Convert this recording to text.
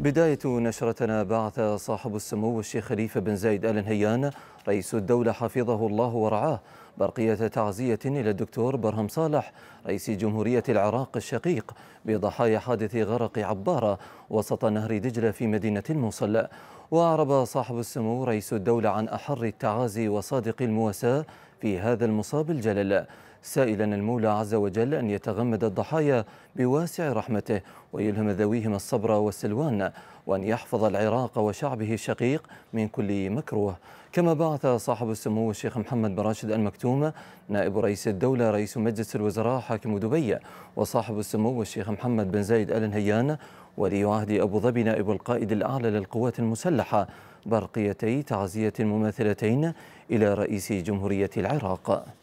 بداية نشرتنا بعث صاحب السمو الشيخ خليفة بن زايد آل نهيان رئيس الدولة حفظه الله ورعاه برقية تعزية إلى الدكتور برهم صالح رئيس جمهورية العراق الشقيق بضحايا حادث غرق عبارة وسط نهر دجلة في مدينة الموصل وأعرب صاحب السمو رئيس الدولة عن أحر التعازي وصادق المواساة في هذا المصاب الجلل سائلا المولى عز وجل أن يتغمد الضحايا بواسع رحمته ويلهم ذويهم الصبر والسلوان وأن يحفظ العراق وشعبه الشقيق من كل مكروه كما بعث صاحب السمو الشيخ محمد بن راشد المكتوم نائب رئيس الدولة رئيس مجلس الوزراء حاكم دبي وصاحب السمو الشيخ محمد بن زايد آل نهيان ولي عهد أبو ظبي نائب القائد الأعلى للقوات المسلحة برقيتي تعزية مماثلتين إلى رئيس جمهورية العراق